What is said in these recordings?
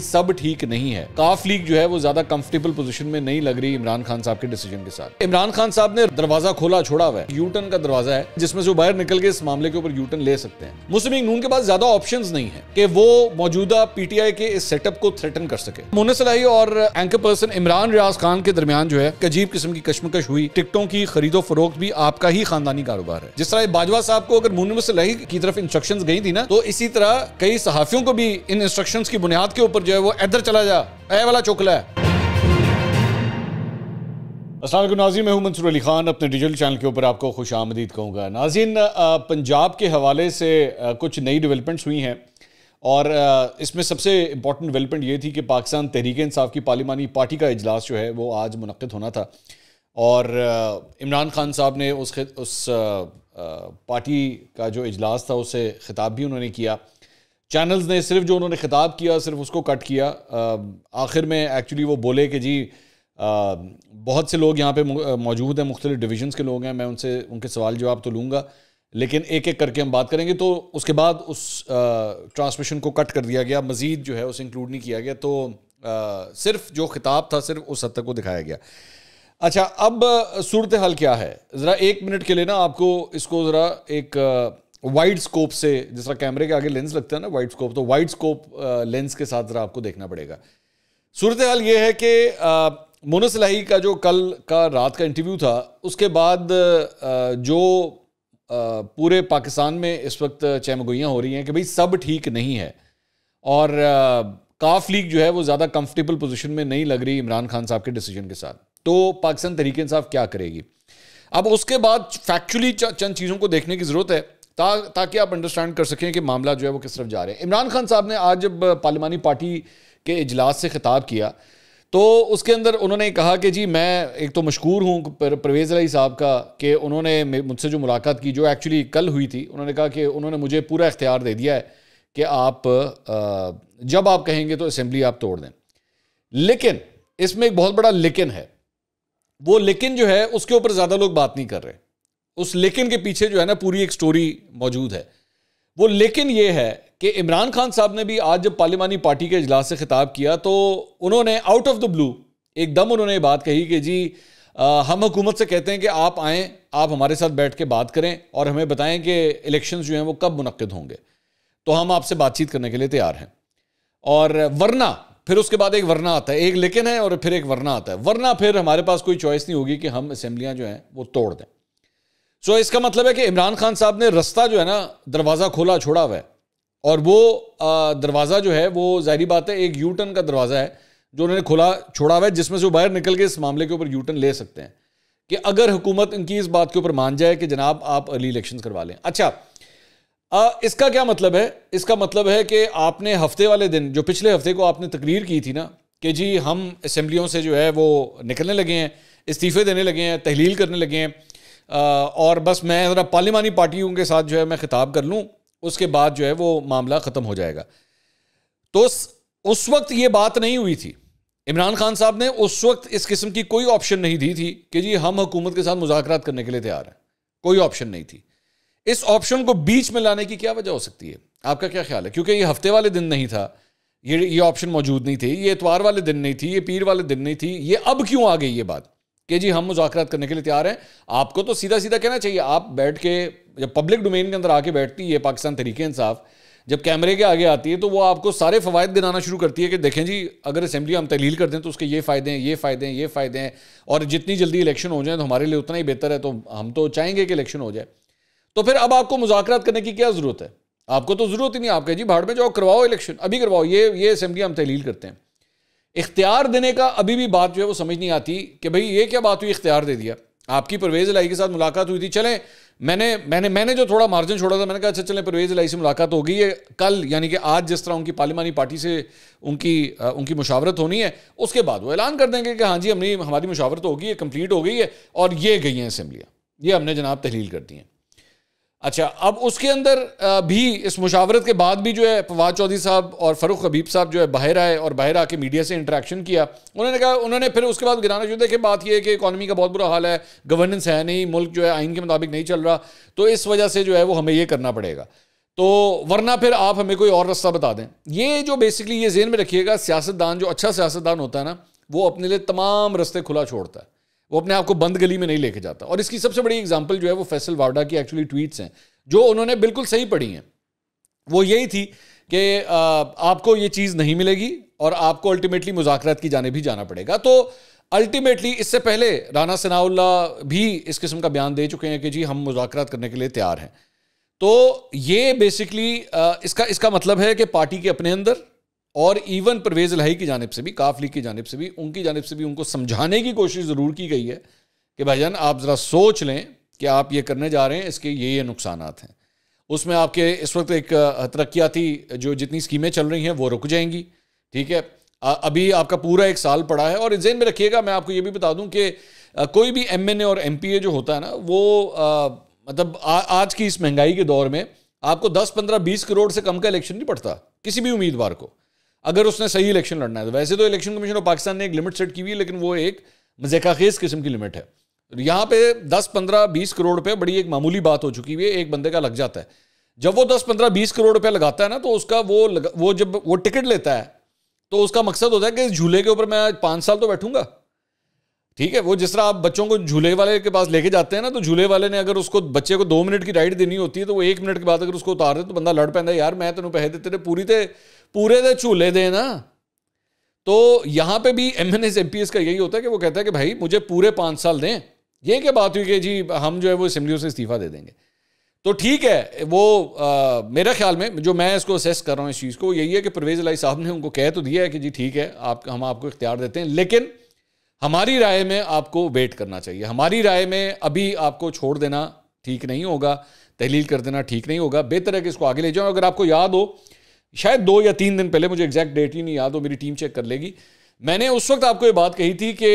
सब ठीक नहीं है काफ लीग जो है वो ज्यादा कंफर्टेबल पोजीशन में नहीं लग रही इमरान खान साहब के डिसीजन के साथ इमरान खान साहब ने दरवाजा खोला छोड़ा हुआ है यूटन का दरवाजा है जिसमें से बाहर निकल के इस मामले के ऊपर यूटन ले सकते हैं मुस्लिम लीग नून के पास ज्यादा ऑप्शन नहीं है कि वो मौजूदा पीटीआई के इस सेटअप को थ्रेटन कर सके मोहन और एंकर पर्सन इमरान रियाज खान के दरमियान जो है अजीब किस्म की कश्मकश हुई टिकटों की खरीदो फरोख्त भी आपका ही खानदानी कारोबार है जिस तरह बाजवा साहब को अगर मोहन की तरफ इंस्ट्रक्शन गई थी ना तो इसी तरह कई सहाफियों को भी इन इंस्ट्रक्शन की बुनियाद के ऊपर और जो है वो इधर चला जा ऐ वाला चुक है असल नाजी मैं हूँ मंसूर अली खान अपने डिजिटल चैनल के ऊपर आपको खुश आमदीद कहूँगा नाजिन पंजाब के हवाले से कुछ नई डेवलपमेंट्स हुई हैं और इसमें सबसे इम्पॉर्टेंट डेवलपमेंट ये थी कि पाकिस्तान तहरीक इंसाफ की पार्लिमानी पार्टी का अजलास जो है वो आज मनद होना था और इमरान खान साहब ने उस उस पार्टी का जो अजलास था उसे खिताब भी उन्होंने किया चैनल्स ने सिर्फ जो उन्होंने खिताब किया सिर्फ उसको कट किया आखिर में एक्चुअली वो बोले कि जी आ, बहुत से लोग यहाँ पे मौजूद हैं मुख्तलिफ डिविजन्स के लोग हैं मैं उनसे उनके सवाल जवाब तो लूँगा लेकिन एक एक करके हम बात करेंगे तो उसके बाद उस ट्रांसमिशन को कट कर दिया गया मज़ीद जो है उसे इंक्लूड नहीं किया गया तो आ, सिर्फ जो खिताब था सिर्फ उस हद तक को दिखाया गया अच्छा अब सूरत हाल क्या है ज़रा एक मिनट के लिए ना आपको इसको ज़रा एक वाइड स्कोप से जिस तरह कैमरे के आगे लेंस लगता है ना वाइड स्कोप तो वाइड स्कोप लेंस के साथ ज़रा आपको देखना पड़ेगा सूरत हाल ये है कि uh, मोनसलाही का जो कल का रात का इंटरव्यू था उसके बाद uh, जो uh, पूरे पाकिस्तान में इस वक्त चैमगोइयाँ हो रही हैं कि भाई सब ठीक नहीं है और काफ लीग जो है वो ज़्यादा कंफर्टेबल पोजीशन में नहीं लग रही इमरान खान साहब के डिसीजन के साथ तो पाकिस्तान तरीके इंसाफ क्या करेगी अब उसके बाद फैक्चुअली चंद चीज़ों को देखने की ज़रूरत है ता, ताकि आप अंडरस्टैंड कर सकें कि मामला जो है वो किस तरफ जा रहे हैं इमरान खान साहब ने आज जब पार्लिमानी पार्टी के इजलास से खिताब किया तो उसके अंदर उन्होंने कहा कि जी मैं एक तो मशहूर हूँ परवेज़ अली साहब का कि उन्होंने मुझसे जो मुलाकात की जो एक्चुअली कल हुई थी उन्होंने कहा कि उन्होंने मुझे पूरा इख्तियार दे दिया है कि आप जब आप कहेंगे तो असम्बली आप तोड़ दें लेकिन इसमें एक बहुत बड़ा लेकिन है वो लेकिन जो है उसके ऊपर ज़्यादा लोग बात नहीं कर रहे उस लेकिन के पीछे जो है ना पूरी एक स्टोरी मौजूद है वो लेकिन ये है कि इमरान खान साहब ने भी आज जब पार्लिमानी पार्टी के अजलास से खिताब किया तो उन्होंने आउट ऑफ द ब्लू एकदम उन्होंने बात कही कि जी आ, हम हुकूमत से कहते हैं कि आप आएँ आप हमारे साथ बैठ के बात करें और हमें बताएं कि इलेक्शन जो हैं वो कब मुनद होंगे तो हम आपसे बातचीत करने के लिए तैयार हैं और वरना फिर उसके बाद एक वरना आता है एक लेकिन है और फिर एक वरना आता है वरना फिर हमारे पास कोई चॉइस नहीं होगी कि हम असम्बलियाँ जो हैं वो तोड़ दें सो इसका मतलब है कि इमरान खान साहब ने रास्ता जो है ना दरवाज़ा खोला छोड़ा हुआ है और वो दरवाज़ा जो है वो जाहरी बात है एक यू टर्न का दरवाज़ा है जो उन्होंने खोला छोड़ा हुआ है जिसमें से वो बाहर निकल के इस मामले के ऊपर यू टर्न ले सकते हैं कि अगर हुकूमत इनकी इस बात के ऊपर मान जाए कि जनाब आप अर्ली इलेक्शन करवा लें अच्छा आ, इसका क्या मतलब है इसका मतलब है कि आपने हफ्ते वाले दिन जो पिछले हफ्ते को आपने तकरीर की थी ना कि जी हम असम्बलियों से जो है वो निकलने लगे हैं इस्तीफ़े देने लगे हैं तहलील करने लगे हैं और बस मैं ज़रा पार्लिमानी पार्टियों के साथ जो है मैं खिताब कर लूँ उसके बाद जो है वो मामला ख़त्म हो जाएगा तो उस वक्त ये बात नहीं हुई थी इमरान खान साहब ने उस वक्त इस किस्म की कोई ऑप्शन नहीं दी थी कि जी हम हुकूमत के साथ मुजाकर करने के लिए तैयार हैं कोई ऑप्शन नहीं थी इस ऑप्शन को बीच में लाने की क्या वजह हो सकती है आपका क्या ख्याल है क्योंकि ये हफ्ते वाले दिन नहीं था ये ये ऑप्शन मौजूद नहीं थे ये इतवार वाले दिन नहीं थी ये पीर वाले दिन नहीं थी ये अब क्यों आ गई ये बात कि जी हम मुजाकर करने के लिए तैयार हैं आपको तो सीधा सीधा कहना चाहिए आप बैठ के जब पब्लिक डोमेन के अंदर आके बैठती है पाकिस्तान तरीके इंसाफ जब कैमरे के आगे आती है तो वो आपको सारे फ़वाद गिनाना शुरू करती है कि देखें जी अगर असम्बली हम तहलील कर दें तो उसके ये फ़ायदे हैं ये फ़ायदे हैं ये फ़ायदे हैं और जितनी जल्दी इलेक्शन हो जाए तो हमारे लिए उतना ही बेहतर है तो हम तो चाहेंगे कि इलेक्शन हो जाए तो फिर अब आपको मुजाकर करने की क्या ज़रूरत है आपको तो ज़रूरत ही नहीं आपके जी भाड़ में जाओ करवाओ इलेक्शन अभी करवाओ ये ये असेंबली हम तहलील करते हैं इख्तियार देने का अभी भी बात जो है वो समझ नहीं आती कि भाई ये क्या बात हुई इख्तियार दे दिया आपकी परवेज़ लाई के साथ मुलाकात हुई थी चलें मैंने मैंने मैंने जो थोड़ा मार्जिन छोड़ा था मैंने कहा अच्छा चलें परवेज़ लाई से मुलाकात होगी ये कल यानी कि आज जिस तरह उनकी पार्लिमानी पार्टी से उनकी आ, उनकी मुशावरत होनी है उसके बाद वो ऐलान कर देंगे कि हाँ जी हमने हमारी मुशावरत होगी ये कम्प्लीट हो गई है और ये गई हैं असम्बलियाँ ये हमने जनाब तहलील कर दी हैं अच्छा अब उसके अंदर भी इस मुशावरत के बाद भी जो है फवाद चौधरी साहब और फ़रूख हबीब साहब जो है बाहर आए और बाहर आके मीडिया से इंटरेक्शन किया उन्होंने कहा उन्होंने फिर उसके बाद गिराना शुरू कि बात यह है कि इकानमी का बहुत बुरा हाल है गवर्नेंस है नहीं मुल्क जो है आइन के मुताबिक नहीं चल रहा तो इस वजह से जो है वो हमें ये करना पड़ेगा तो वरना फिर आप हमें कोई और रास्ता बता दें ये जो बेसिकली ये जेन में रखिएगा सियासतदान जो अच्छा सियासतदान होता है ना वो अपने लिए तमाम रस्ते खुला छोड़ता है वो अपने आप को बंद गली में नहीं लेके जाता और इसकी सबसे बड़ी एग्जाम्पल जो है वो फैसल वावडा की एक्चुअली ट्वीट्स हैं जो उन्होंने बिल्कुल सही पढ़ी हैं वो यही थी कि आपको ये चीज़ नहीं मिलेगी और आपको अल्टीमेटली मुजाकरात की जाने भी जाना पड़ेगा तो अल्टीमेटली इससे पहले राना सनाउल्ला भी इस किस्म का बयान दे चुके हैं कि जी हम मुजाकरात करने के लिए तैयार हैं तो ये बेसिकली इसका इसका मतलब है कि पार्टी के अपने अंदर और इवन परवेज़ लाही की जानब से भी काफ लीग की जानब से भी उनकी जानब से भी उनको समझाने की कोशिश ज़रूर की गई है कि भाईजान आप ज़रा सोच लें कि आप ये करने जा रहे हैं इसके ये ये नुकसान हैं उसमें आपके इस वक्त एक तरक्याती जो जितनी स्कीमें चल रही हैं वो रुक जाएंगी ठीक है अभी आपका पूरा एक साल पड़ा है और जेन में रखिएगा मैं आपको ये भी बता दूं कि कोई भी एम एन ए और एम पी ए जो होता है ना वो मतलब आज की इस महंगाई के दौर में आपको दस पंद्रह बीस करोड़ से कम का इलेक्शन नहीं पड़ता किसी भी उम्मीदवार को अगर उसने सही इलेक्शन लड़ना है तो वैसे तो इलेक्शन कमीशन ऑफ पाकिस्तान ने एक लिमिट सेट की हुई है लेकिन वो एक मजेका खेज किस्म की लिमिट है यहाँ पे 10, 15, 20 करोड़ रुपये बड़ी एक मामूली बात हो चुकी हुई है एक बंदे का लग जाता है जब वो 10, 15, 20 करोड़ रुपया लगाता है ना तो उसका वो लग, वो जब वो टिकट लेता है तो उसका मकसद होता है कि इस झूले के ऊपर मैं पाँच साल तो बैठूंगा ठीक है वो जिस तरह आप बच्चों को झूले वाले के पास लेके जाते हैं ना तो झूले वाले ने अगर उसको बच्चे को दो मिनट की राइड देनी होती है तो वो एक मिनट के बाद अगर उसको उतार दे तो बंदा लड़ पैदा यार मैं तेन पैसे देते थे पूरी थे पूरे थे झूले दे ना तो यहाँ पे भी M N S M P S का यही होता है कि वो कहता है कि भाई मुझे पूरे पाँच साल दें ये क्या बात हुई कि जी हम जो है वो असेंबली से इस्तीफ़ा दे देंगे तो ठीक है वो आ, मेरा ख्याल में जो मैं इसको असेस कर रहा हूँ इस चीज़ को यही है कि परवेज़ लाई साहब ने उनको कह तो दिया है कि जी ठीक है आप हम आपको इख्तियार देते हैं लेकिन हमारी राय में आपको वेट करना चाहिए हमारी राय में अभी आपको छोड़ देना ठीक नहीं होगा तहलील कर देना ठीक नहीं होगा बेहतर है कि इसको आगे ले जाओ अगर आपको याद हो शायद दो या तीन दिन पहले मुझे एग्जैक्ट डेट ही नहीं याद हो मेरी टीम चेक कर लेगी मैंने उस वक्त आपको ये बात कही थी कि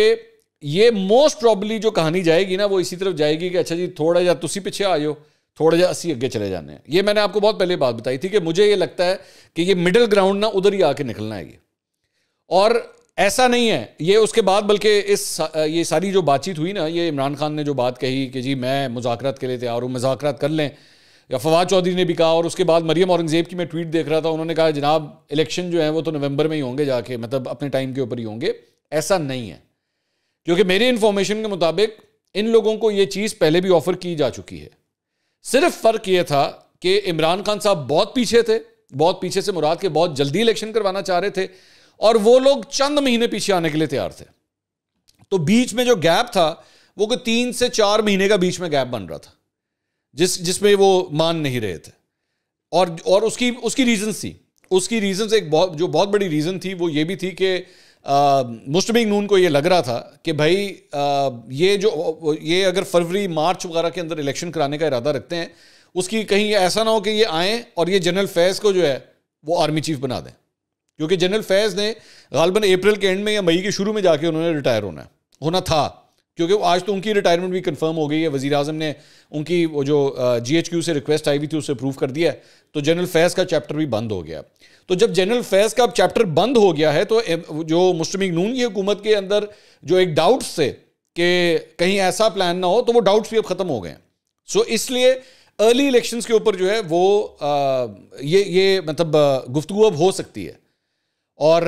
ये मोस्ट प्रॉबली जो कहानी जाएगी ना वो इसी तरफ जाएगी कि अच्छा जी थोड़ा जा तुसी पीछे आयो थोड़ा जा असी अगे चले जाने हैं ये मैंने आपको बहुत पहले बात बताई थी कि मुझे ये लगता है कि ये मिडल ग्राउंड ना उधर ही आके निकलना है ये और ऐसा नहीं है ये उसके बाद बल्कि इस ये सारी जो बातचीत हुई ना ये इमरान खान ने जो बात कही कि जी मैं मुजाकरत के लिए तैयार हूँ मुजाकरत कर लें या फवाद चौधरी ने भी कहा और उसके बाद मरियम औरंगज़ेब की मैं ट्वीट देख रहा था उन्होंने कहा जनाब इलेक्शन जो है वो तो नवंबर में ही होंगे जाके मतलब अपने टाइम के ऊपर ही होंगे ऐसा नहीं है क्योंकि मेरे इन्फॉर्मेशन के मुताबिक इन लोगों को ये चीज़ पहले भी ऑफ़र की जा चुकी है सिर्फ फ़र्क ये था कि इमरान खान साहब बहुत पीछे थे बहुत पीछे से मुराद के बहुत जल्दी इलेक्शन करवाना चाह रहे थे और वो लोग चंद महीने पीछे आने के लिए तैयार थे तो बीच में जो गैप था वो कोई तीन से चार महीने का बीच में गैप बन रहा था जिस जिसमें वो मान नहीं रहे थे और और उसकी उसकी रीज़न थी उसकी रीज़न एक बहुत जो बहुत बड़ी रीज़न थी वो ये भी थी कि मुस्टबिंग नून को ये लग रहा था कि भाई आ, ये जो ये अगर फरवरी मार्च वगैरह के अंदर इलेक्शन कराने का इरादा रखते हैं उसकी कहीं ऐसा ना हो कि ये आएँ और ये जनरल फैज़ को जो है वो आर्मी चीफ बना दें क्योंकि जनरल फैज़ ने गालबन अप्रैल के एंड में या मई के शुरू में जाके उन्होंने रिटायर होना है होना था क्योंकि आज तो उनकी रिटायरमेंट भी कंफर्म हो गई है वजी अजम ने उनकी वो जो जी एच क्यू से रिक्वेस्ट आई हुई थी उसे अप्रूव कर दिया तो जनरल फैज़ का चैप्टर भी बंद हो गया तो जब जनरल फैज़ का चैप्टर बंद हो गया है तो जो मुस्लिम नून की हुकूमत के अंदर जो एक डाउट्स थे कि कहीं ऐसा प्लान ना हो तो वो डाउट्स भी अब ख़त्म हो गए सो इसलिए अर्ली इलेक्शन के ऊपर जो है वो आ, ये ये मतलब गुफ्तु अब हो सकती है और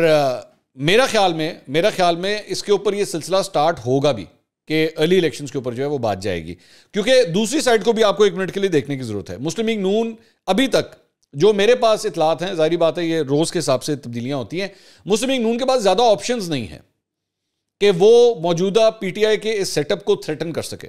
मेरा ख्याल में मेरा ख्याल में इसके ऊपर ये सिलसिला स्टार्ट होगा भी कि अर्ली इलेक्शन के ऊपर जो है वो बात जाएगी क्योंकि दूसरी साइड को भी आपको एक मिनट के लिए देखने की ज़रूरत है मुस्लिम लीग नून अभी तक जो मेरे पास इतलात हैं जाहिर बात है ये रोज़ के हिसाब से तब्दीलियाँ होती हैं मुस्लिम लीग नून के पास ज़्यादा ऑप्शन नहीं है कि वो मौजूदा पी टी आई के इस सेटअप को थ्रेटन कर सके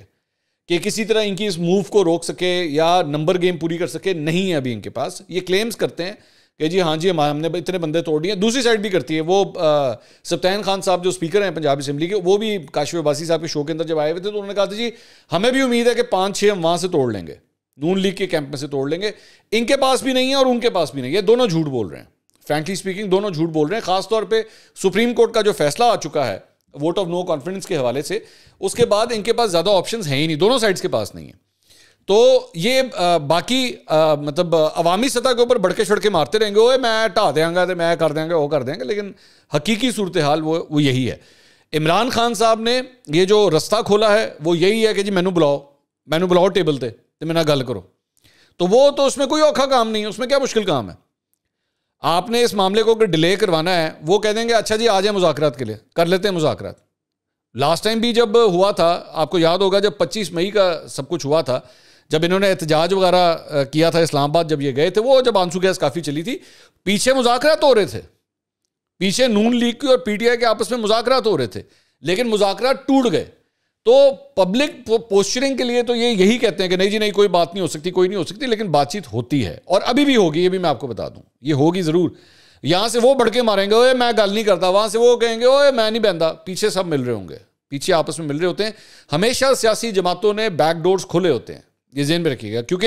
कि किसी तरह इनकी इस मूव को रोक सके या नंबर गेम पूरी कर सके नहीं है अभी इनके पास ये क्लेम्स करते हैं कि जी हाँ जी हम हमने इतने बंदे तोड़ दिए दूसरी साइड भी करती है वो सप्तान खान साहब जो स्पीकर हैं पंजाब असम्बली के वो भी काशिफ अब्बासी साहब के शो के अंदर जब आए हुए थे तो उन्होंने कहा था जी हमें भी उम्मीद है कि पाँच छः हम वहाँ से तोड़ लेंगे नून लीग के कैंप में से तोड़ लेंगे इनके पास भी नहीं है और उनके पास भी नहीं है दोनों झूठ बोल रहे हैं फ्रेंकली स्पीकिंग दोनों झूठ बोल रहे हैं खासतौर पर सुप्रीम कोर्ट का जो फैसला आ चुका है वोट ऑफ नो कॉन्फिडेंस के हवाले से उसके बाद इनके पास ज़्यादा ऑप्शन है ही नहीं दोनों साइड्स के पास नहीं है तो ये बाकी मतलब अवामी सतह के ऊपर बढ़के छड़के मारते रहेंगे ओए मैं ढा देंगे तो मैं कर देंगे वो कर देंगे लेकिन हकीकी सूरत हाल वो वो यही है इमरान खान साहब ने ये जो रास्ता खोला है वो यही है कि जी मैनू बुलाओ मैनू बुलाओ टेबल पर तो मेरे गल करो तो वो तो उसमें कोई औखा काम नहीं है उसमें क्या मुश्किल काम है आपने इस मामले को अगर डिले करवाना है वो कह देंगे अच्छा जी आ जाए मुजाकरात के लिए कर लेते हैं मुजाकरात लास्ट टाइम भी जब हुआ था आपको याद होगा जब 25 मई का सब कुछ हुआ था जब इन्होंने एहतजाज वगैरह किया था इस्लामाबाद जब ये गए थे वो जब आंसू गैस काफ़ी चली थी पीछे मुजाकर तो हो रहे थे पीछे नून लीग की और पीटीआई के आपस में मुजाकर तो हो रहे थे लेकिन मुजाकर टूट गए तो पब्लिक पोस्चरिंग के लिए तो ये यही कहते हैं कि नहीं जी नहीं कोई बात नहीं हो सकती कोई नहीं हो सकती लेकिन बातचीत होती है और अभी भी होगी ये भी मैं आपको बता दूं ये होगी ज़रूर यहाँ से वो बड़के मारेंगे ओए मैं गल नहीं करता वहाँ से वो कहेंगे ओए मैं नहीं बहता पीछे सब मिल रहे होंगे पीछे आपस में मिल रहे होते हैं हमेशा सियासी जमातों ने बैकडोर्स खुले होते हैं ये जेन में रखिएगा क्योंकि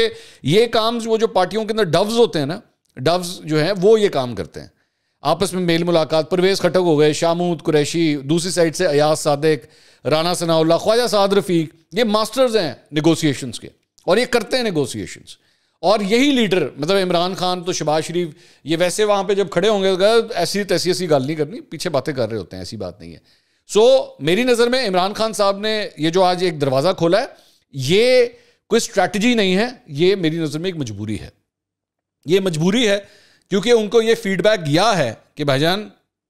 ये काम वो जो पार्टियों के अंदर डव्स होते हैं ना डव्स जो हैं वो ये काम करते हैं आपस में मेल मुलाकात परवेज खटक हो गए शामूद कुरैशी दूसरी साइड से अयाज सादिक राना सनाउल्ला ख्वाजा साद रफीक ये मास्टर्स हैं निगोसिएशंस के और ये करते हैं नगोसिएशन और यही लीडर मतलब इमरान खान तो शबाज शरीफ ये वैसे वहाँ पर जब खड़े होंगे तो ऐसी तैसी ऐसी गाल नहीं करनी पीछे बातें कर रहे होते हैं ऐसी बात नहीं है सो so, मेरी नज़र में इमरान खान साहब ने ये जो आज एक दरवाज़ा खोला है ये कोई स्ट्रैटेजी नहीं है ये मेरी नज़र में एक मजबूरी है ये मजबूरी है क्योंकि उनको ये फीडबैक या है कि भाईजान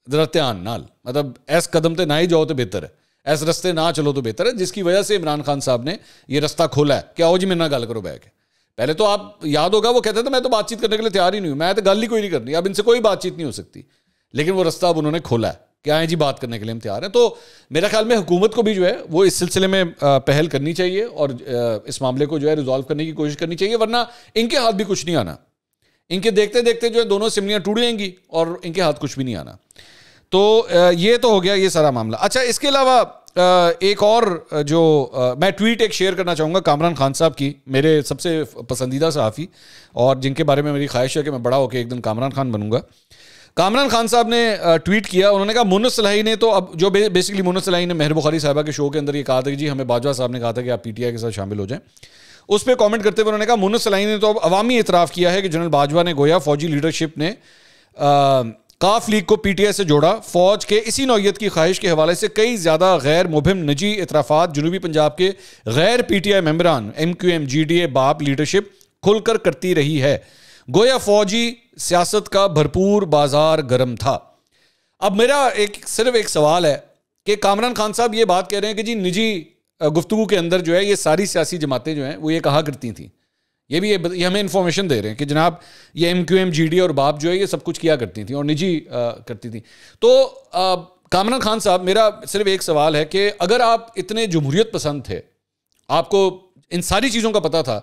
जरा ध्यान नाल मतलब ऐस कदम तो ना ही जाओ तो बेहतर है ऐस रस्ते ना चलो तो बेहतर है जिसकी वजह से इमरान खान साहब ने ये रास्ता खोला है कि आओ जी मेरे ना गल करो बैग पहले तो आप याद होगा वो कहते थे मैं तो बातचीत करने के लिए तैयार ही नहीं हूँ मैं तो गल ही कोई नहीं करनी अब इनसे कोई बातचीत नहीं हो सकती लेकिन वो रास्ता अब उन्होंने खोला है कि आए जी बात करने के लिए हम तैयार हैं तो मेरा ख्याल में हुकूमत को भी जो है वो इस सिलसिले में पहल करनी चाहिए और इस मामले को जो है रिजॉल्व करने की कोशिश करनी चाहिए वरना इनके हाथ भी कुछ नहीं आना इनके देखते देखते जो है दोनों सिमलियाँ टूट जाएंगी और इनके हाथ कुछ भी नहीं आना तो ये तो हो गया ये सारा मामला अच्छा इसके अलावा एक और जो मैं ट्वीट एक शेयर करना चाहूँगा कामरान खान साहब की मेरे सबसे पसंदीदा सहाफ़ी और जिनके बारे में मेरी ख्वाहिश है कि मैं बड़ा होकर एक दिन कामरान खान बनूंगा कामरान खान साहब ने ट्वीट किया उन्होंने कहा मुनस सलाही ने तो अब जो बे, बेसिकली मुनस सलाही ने मेहर बुखारी साहबा के शो के अंदर ये कहा था कि जी हमें बाजवा साहब ने कहा था कि आप पीटीआई के साथ शामिल हो जाएं उस पर कॉमेंट करते हुए उन्होंने कहा मुनस सलाही ने तो अब अवामी इतराफ़ किया है कि जनरल बाजवा ने गोया फौजी लीडरशिप ने काफ लीग को आई से जोड़ा फौज के इसी नौीयत की ख्वाहिश के हवाले से कई ज़्यादा गैर मुहिम निजी इतराफा जनूबी पंजाब के गैर आई मेम्बरान M Q M G D A BAP leadership खुलकर करती रही है गोया फौजी सियासत का भरपूर बाजार गर्म था अब मेरा एक सिर्फ एक सवाल है कि कामरान खान साहब ये बात कह रहे हैं कि जी निजी गुफ्तु के अंदर जो है ये सारी सियासी जमातें जो हैं वो ये कहा करती थी ये भी ये, ये हमें इन्फॉर्मेशन दे रहे हैं कि जनाब ये M Q M G D और बाप जो है ये सब कुछ किया करती थी और निजी आ, करती थी तो कामरान खान साहब मेरा सिर्फ एक सवाल है कि अगर आप इतने जमहूरियत पसंद थे आपको इन सारी चीज़ों का पता था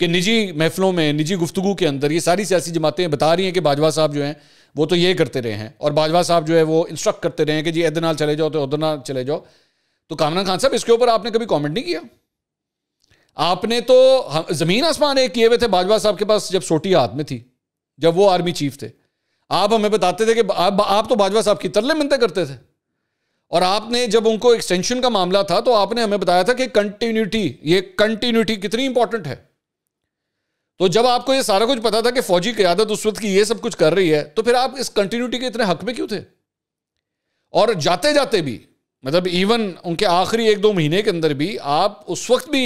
कि निजी महफलों में निजी गुफ्तु के अंदर ये सारी सियासी जमातें बता रही हैं कि बाजवा साहब जो हैं वो तो ये करते रहे हैं और बाजवा साहब जो है वो इंस्ट्रक्ट करते रहे हैं कि जी इधर नाल चले जाओ तो उधर नाल चले जाओ तो कामरान खान साहब इसके ऊपर आपने कभी कॉमेंट नहीं किया आपने तो ज़मीन आसमान एक किए हुए थे बाजवा साहब के पास जब सोटी हाथ में थी जब वो आर्मी चीफ थे आप हमें बताते थे कि आप, आप तो बाजवा साहब की तरले मिनते करते थे और आपने जब उनको एक्सटेंशन का मामला था तो आपने हमें बताया था कि कंटिन्यूटी ये कंटिन्यूटी कितनी इंपॉर्टेंट है तो जब आपको ये सारा कुछ पता था कि फौजी क्यादत उस वक्त की ये सब कुछ कर रही है तो फिर आप इस कंटिन्यूटी के इतने हक में क्यों थे और जाते जाते भी मतलब इवन उनके आखिरी एक दो महीने के अंदर भी आप उस वक्त भी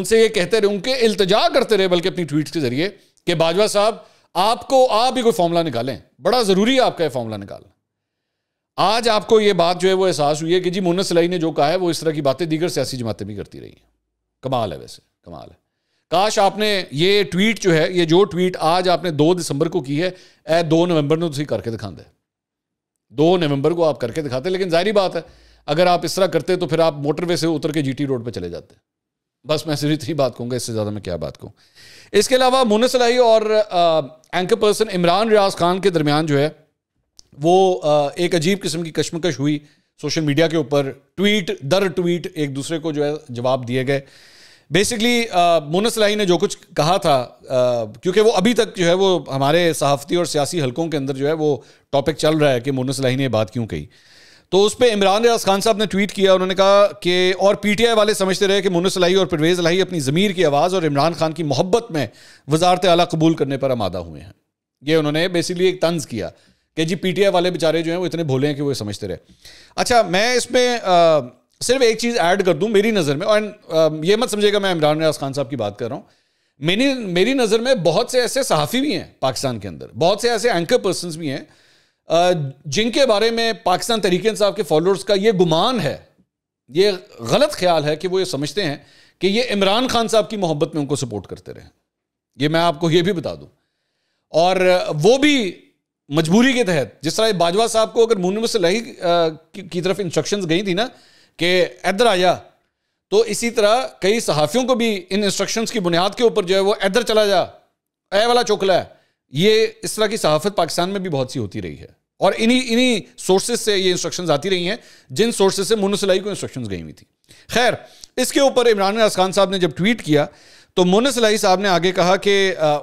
उनसे ये कहते रहे उनके इल्तजा करते रहे बल्कि अपनी ट्वीट के जरिए कि बाजवा साहब आपको आप ही कोई फॉर्मूला निकालें बड़ा ज़रूरी है आपका यह फॉर्मूला निकालना आज आपको ये बात जो है वो एहसास हुई है कि जी मुन्ना सलाई ने जो कहा है वो इस तरह की बातें दीगर सियासी जमातें भी करती रही हैं कमाल है वैसे कमाल है काश आपने ये ट्वीट जो है ये जो ट्वीट आज आपने दो दिसंबर को की है ए दो नवंबर ਨੂੰ तुम तो करके दिखाते दो नवंबर को आप करके दिखाते लेकिन जाहिर बात है अगर आप इस तरह करते तो फिर आप मोटरवे से उतर के जीटी रोड पर चले जाते बस मैं सिर्फ इतनी बात कहूँगा इससे ज़्यादा मैं क्या बात कहूँ इसके अलावा मुनस लाई और एंकर पर्सन इमरान रियाज खान के दरमियान जो है वो आ, एक अजीब किस्म की कश्मकश हुई सोशल मीडिया के ऊपर ट्वीट दर ट्वीट एक दूसरे को जो है जवाब दिए गए बेसिकली मोनस लाही ने जो कुछ कहा था uh, क्योंकि वो अभी तक जो है वो हमारे सहाफ़ती और सियासी हलकों के अंदर जो है वो टॉपिक चल रहा है कि मोनस लाही ने बात क्यों कही तो उस पर इमरान रियाज खान साहब ने ट्वीट किया उन्होंने कहा कि और पीटीआई वाले समझते रहे कि मोनस लाही और परवेज़ लाही अपनी ज़मीर की आवाज़ और इमरान खान की मोहब्बत में वजारत आला कबूल करने पर आमादा हुए हैं ये उन्होंने बेसिकली एक तंज किया कि जी पीटीआई वाले बेचारे जो हैं वो इतने भोले हैं कि वो समझते रहे अच्छा मैं इसमें uh, सिर्फ एक चीज़ ऐड कर दूं मेरी नज़र में और um, ये मत समझेगा मैं इमरान रियाज खान साहब की बात कर रहा हूँ मेरी मेरी नज़र में बहुत से ऐसे सहाफ़ी भी हैं पाकिस्तान के अंदर बहुत से ऐसे एंकर पर्सन भी हैं जिनके बारे में पाकिस्तान तरीके साहब के फॉलोअर्स का ये गुमान है ये गलत ख्याल है कि वो ये समझते हैं कि ये इमरान खान साहब की मोहब्बत में उनको सपोर्ट करते रहे ये मैं आपको ये भी बता दूं और वो भी मजबूरी के तहत जिस तरह बाजवा साहब को अगर मुनम सलाही की तरफ इंस्ट्रक्शंस गई थी ना कि आ आया तो इसी तरह कई सहाफ़ियों को भी इन इंस्ट्रक्शंस की बुनियाद के ऊपर जो है वो इधर चला जा ए वाला चोकला है ये इस तरह की सहाफत पाकिस्तान में भी बहुत सी होती रही है और इन्हीं इन्हीं सोर्सेज से ये इंस्ट्रक्शंस आती रही हैं जिन सोर्सेज से मोनसलाई को इंस्ट्रक्शंस गई हुई थी खैर इसके ऊपर इमरान अस खान साहब ने जब ट्वीट किया तो मोनसलाई साहब ने आगे कहा कि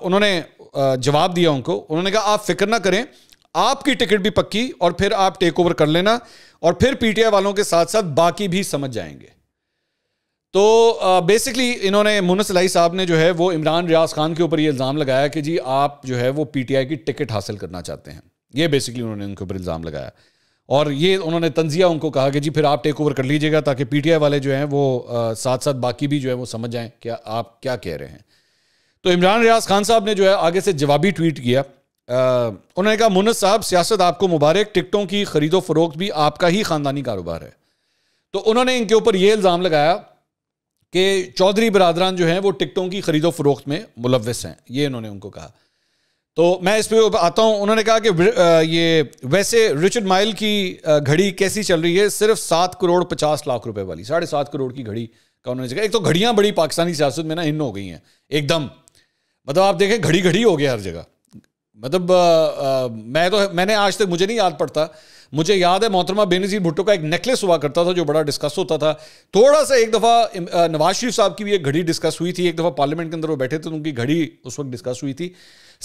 उन्होंने जवाब दिया उनको उन्होंने कहा आप फिक्र ना करें आपकी टिकट भी पक्की और फिर आप टेक ओवर कर लेना और फिर पीटीआई वालों के साथ साथ बाकी भी समझ जाएंगे तो बेसिकली इन्होंने मुनस लाई साहब ने जो है वो इमरान रियाज खान के ऊपर ये इल्ज़ाम लगाया कि जी आप जो है वो पीटीआई की टिकट हासिल करना चाहते हैं ये बेसिकली उन्होंने उनके ऊपर इल्ज़ाम लगाया और ये उन्होंने तंजिया उनको कहा कि जी फिर आप टेक ओवर कर लीजिएगा ताकि पीटीआई वाले जो हैं वो साथ साथ बाकी भी जो है वो समझ जाएं क्या आप क्या कह रहे हैं तो इमरान रियाज खान साहब ने जो है आगे से जवाबी ट्वीट किया उन्होंने कहा मुन्नत साहब सियासत आपको मुबारक टिकटों की खरीदो फरोख्त भी आपका ही ख़ानदानी कारोबार है तो उन्होंने इनके ऊपर यह इल्ज़ाम लगाया कि चौधरी बरदरान जो है वो टिकटों की खरीदो फरोख्त में मुलविस हैं ये इन्होंने उनको कहा तो मैं इस पर आता हूँ उन्होंने कहा कि ये वैसे रिचर्ड माइल की घड़ी कैसी चल रही है सिर्फ सात करोड़ पचास लाख रुपए वाली साढ़े सात करोड़ की घड़ी का उन्होंने कहा एक तो घड़ियाँ बड़ी पाकिस्तानी सियासत में ना इन हो गई हैं एकदम मतलब आप देखें घड़ी घड़ी हो गया हर जगह मतलब आ, आ, मैं तो मैंने आज तक मुझे नहीं याद पड़ता मुझे याद है मोहतरमा बेनजीर भुट्टो का एक नेकलेस हुआ करता था जो बड़ा डिस्कस होता था थोड़ा सा एक दफ़ा नवाज शरीफ साहब की भी एक घड़ी डिस्कस हुई थी एक दफ़ा पार्लियामेंट के अंदर वो बैठे थे तो उनकी घड़ी उस वक्त डिस्कस हुई थी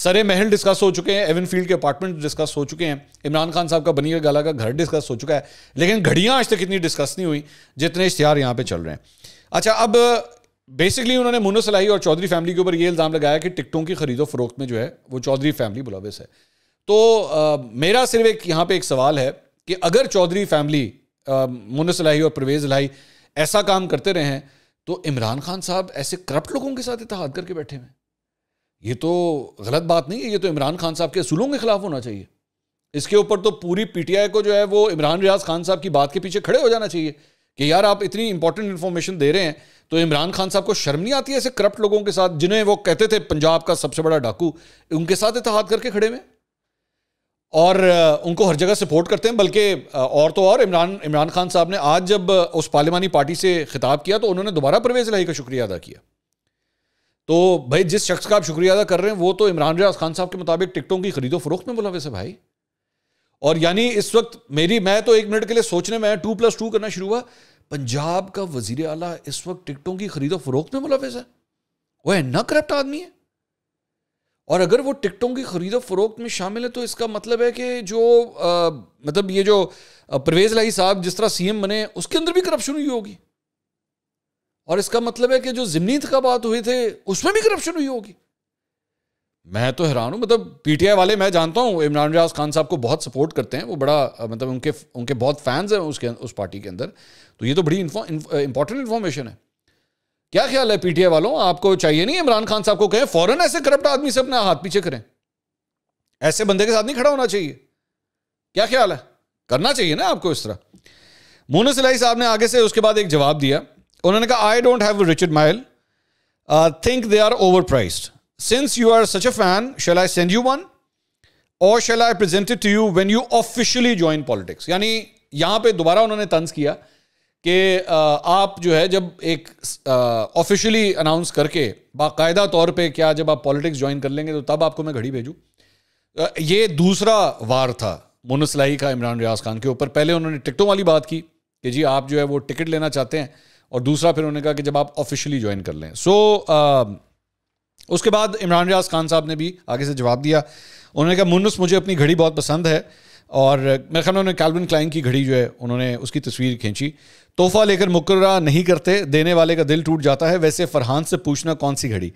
सरे महल डिस्कस हो चुके हैं एवन फील्ड के अपार्टमेंट डिस्कस हो चुके हैं इमरान खान साहब का बनिया गाला का घर डिस्कस हो चुका है लेकिन घड़ियाँ आज तक इतनी डिस्कस नहीं हुई जितने इश्तहार यहाँ पर चल रहे हैं अच्छा अब बेसिकली उन्होंने मुनो सलाही और चौधरी फैमिली के ऊपर ये इल्ज़ाम लगाया कि टिकटों की खरीदो फरोख्त में जो है वो चौधरी फैमिली बुलावस है तो आ, मेरा सिर्फ एक यहाँ पे एक सवाल है कि अगर चौधरी फैमिली मुनो सलाही और परवेज़ लाही ऐसा काम करते रहे हैं तो इमरान खान साहब ऐसे करप्ट लोगों के साथ इतिहाद करके बैठे हैं ये तो गलत बात नहीं है ये तो इमरान खान साहब के असूलों के खिलाफ होना चाहिए इसके ऊपर तो पूरी पीटीआई को जो है वो इमरान रियाज खान साहब की बात के पीछे खड़े हो जाना चाहिए कि यार आप इतनी इंपॉर्टेंट इन्फॉर्मेशन दे रहे हैं तो इमरान खान साहब को शर्म नहीं आती ऐसे करप्ट लोगों के साथ जिन्हें वो कहते थे पंजाब का सबसे बड़ा डाकू उनके साथ इतहाद करके खड़े हुए और उनको हर जगह सपोर्ट करते हैं बल्कि और तो और इमरान इमरान खान साहब ने आज जब उस पार्लिमानी पार्टी से खिताब किया तो उन्होंने दोबारा परवेज लाही का शुक्रिया अदा किया तो भाई जिस शख्स का आप शुक्रिया अदा कर रहे हैं वो तो इमरान रियाज खान साहब के मुताबिक टिकटों की खरीदो फरोख्त में बोला वैसे भाई और यानी इस वक्त मेरी मैं तो एक मिनट के लिए सोचने में टू प्लस टू करना शुरू हुआ पंजाब का वजीर अला इस वक्त टिकटों की खरीदो फरोख्त में मुलविस है वह ना करप्ट आदमी है और अगर वो टिकटों की खरीदो फरोख्त में शामिल है तो इसका मतलब है कि जो आ, मतलब ये जो परवेज लाई साहब जिस तरह सीएम बने उसके अंदर भी करप्शन हुई होगी और इसका मतलब है कि जो जिमनी इंतबात हुए थे उसमें भी करप्शन हुई होगी मैं तो हैरान हूँ मतलब पीटीआई वाले मैं जानता हूँ इमरान रियाज खान साहब को बहुत सपोर्ट करते हैं वो बड़ा मतलब उनके उनके बहुत फैंस हैं उसके उस पार्टी के अंदर तो ये तो बड़ी इंपॉर्टेंट इन्फॉर्मेशन है क्या ख्याल है पीटीआई वालों आपको चाहिए नहीं इमरान खान साहब को कहें फौरन ऐसे करप्ट आदमी से अपना हाथ पीछे करें ऐसे बंदे के साथ नहीं खड़ा होना चाहिए क्या ख्याल है करना चाहिए ना आपको इस तरह मोनू सिलाई साहब ने आगे से उसके बाद एक जवाब दिया उन्होंने कहा I don't have Richard Mille think they are overpriced since you are such a fan, shall I send you one? Or shall I presented to you when you officially join politics यानी यहां पे दोबारा उन्होंने तंज किया कि आप जो है जब एक ऑफिशियली अनाउंस करके बाकायदा तौर पे क्या जब आप पॉलिटिक्स ज्वाइन कर लेंगे तो तब आपको मैं घड़ी भेजूँ ये दूसरा वार था मोनसलाई का इमरान रियाज खान के ऊपर पहले उन्होंने टिकटों वाली बात की कि जी आप जो है वो टिकट लेना चाहते हैं और दूसरा फिर उन्होंने कहा कि जब आप ऑफिशियली ज्वाइन कर लें सो so, उसके बाद इमरान रियाज खान साहब ने भी आगे से जवाब दिया उन्होंने कहा मुनस मुझे अपनी घड़ी बहुत पसंद है और मेरे ख्याल उन्होंने कैलविन क्लाइन की घड़ी जो है उन्होंने उसकी तस्वीर खींची तोहफा लेकर मुकर्रा नहीं करते देने वाले का दिल टूट जाता है वैसे फरहान से पूछना कौन सी घड़ी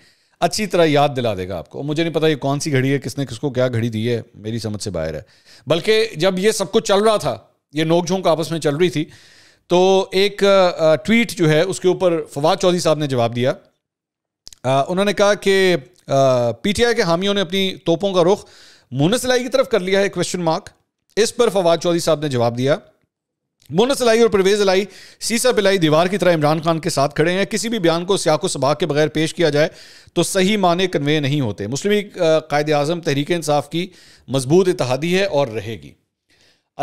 अच्छी तरह याद दिला देगा आपको मुझे नहीं पता ये कौन सी घड़ी है किसने किसको क्या घड़ी दी है मेरी समझ से बाहर है बल्कि जब ये सब कुछ चल रहा था ये नोकझोंक आपस में चल रही थी तो एक ट्वीट जो है उसके ऊपर फवाद चौधरी साहब ने जवाब दिया उन्होंने कहा कि पीटीआई के हामियों ने अपनी तोपों का रुख मोना सलाई की तरफ कर लिया है क्वेश्चन मार्क इस पर फवाद चौधरी साहब ने जवाब दिया मोना सलाई और परवेज अलाई सीसा बिलाई दीवार की तरह इमरान खान के साथ खड़े हैं किसी भी बयान को सियाको सबाक के बगैर पेश किया जाए तो सही माने कन्वे नहीं होते मुस्लिम लीग कायद अजम तहरीक इंसाफ की मजबूत इतिहादी है और रहेगी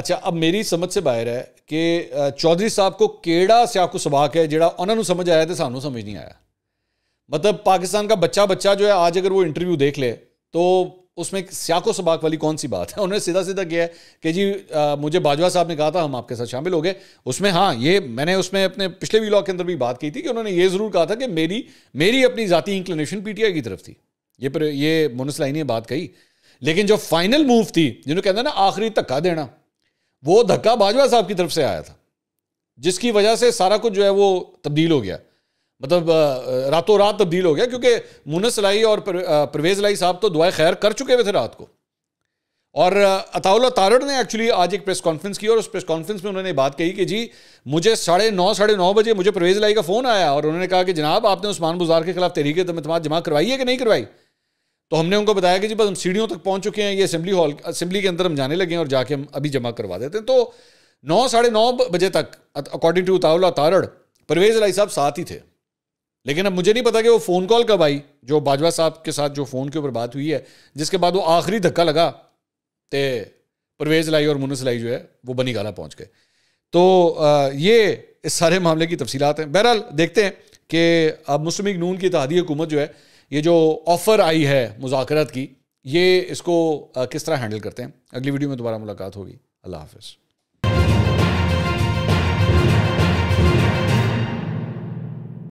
अच्छा अब मेरी समझ से बाहर है कि चौधरी साहब को केड़ा सियाको सबाक है जो उन्होंने समझ आया तो सू समझ नहीं आया मतलब पाकिस्तान का बच्चा बच्चा जो है आज अगर वो इंटरव्यू देख ले तो उसमें सियाको सबाक वाली कौन सी बात है उन्होंने सीधा सीधा किया है कि जी आ, मुझे बाजवा साहब ने कहा था हम आपके साथ शामिल हो गए उसमें हाँ ये मैंने उसमें अपने पिछले वीलॉग के अंदर भी बात की थी कि उन्होंने ये ज़रूर कहा था कि मेरी मेरी अपनी ज़ाती इंक्लिनेशन पीटीआई की तरफ थी ये पर ये मुनसलाइन ने बात कही लेकिन जो फाइनल मूव थी जिन्होंने कहते हैं ना आखिरी धक्का देना वो धक्का बाजवा साहब की तरफ से आया था जिसकी वजह से सारा कुछ जो है वो तब्दील हो गया मतलब रातों रात तब्दील हो गया क्योंकि मुनस लाई और परवेज लाई साहब तो दुआ खैर कर चुके हुए थे रात को और अताउल्ला तारड़ ने एक्चुअली आज एक प्रेस कॉन्फ्रेंस की और उस प्रेस कॉन्फ्रेंस में उन्होंने बात कही कि जी मुझे साढ़े नौ साढ़े नौ बजे मुझे परवेज लाई का फ़ोन आया और उन्होंने कहा कि जनाब आपने उस्मान बुजार के खिलाफ तहरीक तमाम जमा करवाई है कि नहीं करवाई तो हमने उनको बताया कि जी बस हम सीढ़ियों तक पहुँच चुके हैं ये असेंबली हॉल असेंबली के अंदर हम जाने लगे हैं और जाके हम अभी जमा करवा देते हैं तो नौ साढ़े नौ बजे तक अकॉर्डिंग टू अताउल्ला तारड़ परवेज लाई साहब साथ ही थे लेकिन अब मुझे नहीं पता कि वो फ़ोन कॉल कब आई जो बाजवा साहब के साथ जो फ़ोन के ऊपर बात हुई है जिसके बाद वो आखिरी धक्का लगा तो परवेज़ लाई और मुनस लाई जो है वो बनी गाला पहुँच गए तो ये इस सारे मामले की तफसीत हैं बहरहाल देखते हैं कि अब मुस्लिम नून की इतिहादी हुकूमत जो है ये जो ऑफ़र आई है मुजाकरत की ये इसको किस तरह हैंडल करते हैं अगली वीडियो में दोबारा मुलाकात होगी अल्लाह हाफिज़